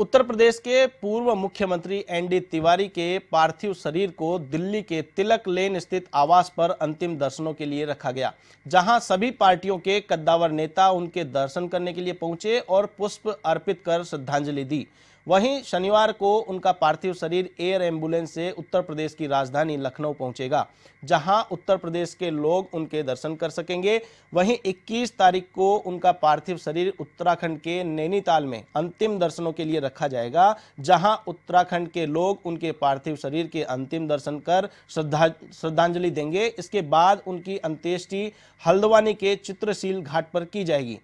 उत्तर प्रदेश के पूर्व मुख्यमंत्री एनडी तिवारी के पार्थिव शरीर को दिल्ली के तिलक लेन स्थित आवास पर अंतिम दर्शनों के लिए रखा गया जहां सभी पार्टियों के कद्दावर नेता उनके दर्शन करने के लिए पहुंचे और पुष्प अर्पित कर श्रद्धांजलि दी वहीं शनिवार को उनका पार्थिव शरीर एयर एम्बुलेंस से उत्तर प्रदेश की राजधानी लखनऊ पहुंचेगा जहां उत्तर प्रदेश के लोग उनके दर्शन कर सकेंगे वहीं 21 तारीख को उनका पार्थिव शरीर उत्तराखंड के नैनीताल में अंतिम दर्शनों के लिए रखा जाएगा जहां उत्तराखंड के लोग उनके पार्थिव शरीर के अंतिम दर्शन कर श्रद्धा श्रद्धांजलि देंगे इसके बाद उनकी अंत्येष्टि हल्द्वानी के चित्रशील घाट पर की जाएगी